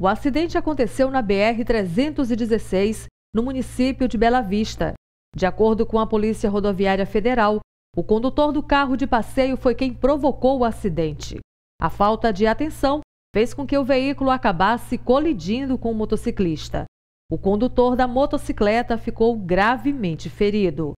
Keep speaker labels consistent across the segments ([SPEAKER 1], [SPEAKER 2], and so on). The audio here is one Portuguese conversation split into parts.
[SPEAKER 1] O acidente aconteceu na BR-316, no município de Bela Vista. De acordo com a Polícia Rodoviária Federal, o condutor do carro de passeio foi quem provocou o acidente. A falta de atenção fez com que o veículo acabasse colidindo com o motociclista. O condutor da motocicleta ficou gravemente ferido.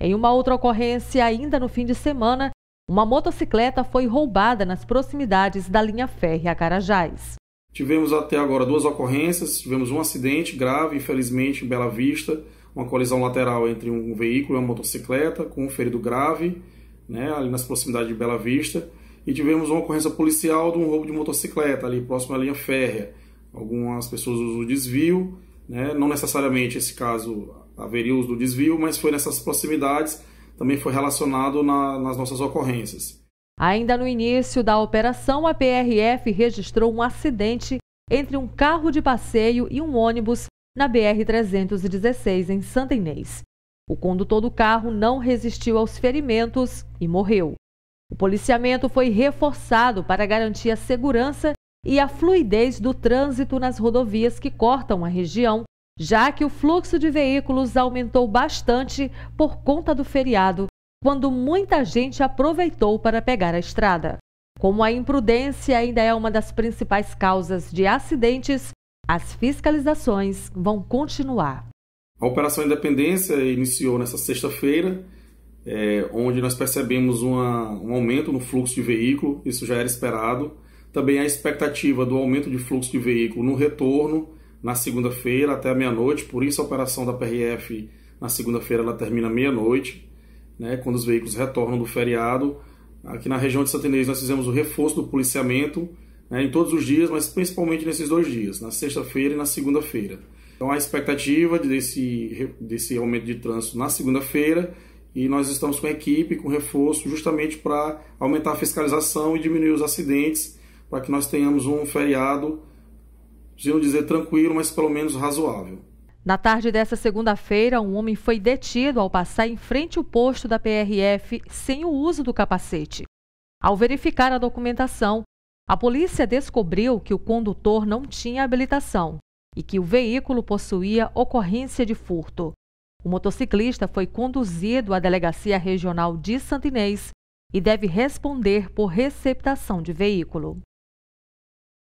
[SPEAKER 1] Em uma outra ocorrência, ainda no fim de semana, uma motocicleta foi roubada nas proximidades da linha férrea Carajás.
[SPEAKER 2] Tivemos até agora duas ocorrências, tivemos um acidente grave, infelizmente, em Bela Vista, uma colisão lateral entre um veículo e uma motocicleta, com um ferido grave, né, ali nas proximidades de Bela Vista, e tivemos uma ocorrência policial de um roubo de motocicleta, ali próximo à linha férrea. Algumas pessoas usam o desvio, né, não necessariamente esse caso haveria uso do desvio, mas foi nessas proximidades, também foi relacionado na, nas nossas ocorrências.
[SPEAKER 1] Ainda no início da operação, a PRF registrou um acidente entre um carro de passeio e um ônibus na BR-316, em Santa Inês. O condutor do carro não resistiu aos ferimentos e morreu. O policiamento foi reforçado para garantir a segurança e a fluidez do trânsito nas rodovias que cortam a região, já que o fluxo de veículos aumentou bastante por conta do feriado quando muita gente aproveitou para pegar a estrada. Como a imprudência ainda é uma das principais causas de acidentes, as fiscalizações vão continuar.
[SPEAKER 2] A Operação Independência iniciou nessa sexta-feira, é, onde nós percebemos uma, um aumento no fluxo de veículo, isso já era esperado. Também a expectativa do aumento de fluxo de veículo no retorno na segunda-feira até meia-noite, por isso a operação da PRF na segunda-feira termina meia-noite né, quando os veículos retornam do feriado. Aqui na região de Santa Inês nós fizemos o reforço do policiamento né, em todos os dias, mas principalmente nesses dois dias, na sexta-feira e na segunda-feira. Então a expectativa desse, desse aumento de trânsito na segunda-feira e nós estamos com a equipe, com reforço, justamente para aumentar a fiscalização e diminuir os acidentes, para que nós tenhamos um feriado, se não dizer tranquilo, mas pelo menos razoável.
[SPEAKER 1] Na tarde dessa segunda-feira, um homem foi detido ao passar em frente ao posto da PRF sem o uso do capacete. Ao verificar a documentação, a polícia descobriu que o condutor não tinha habilitação e que o veículo possuía ocorrência de furto. O motociclista foi conduzido à Delegacia Regional de Santinês e deve responder por receptação de veículo.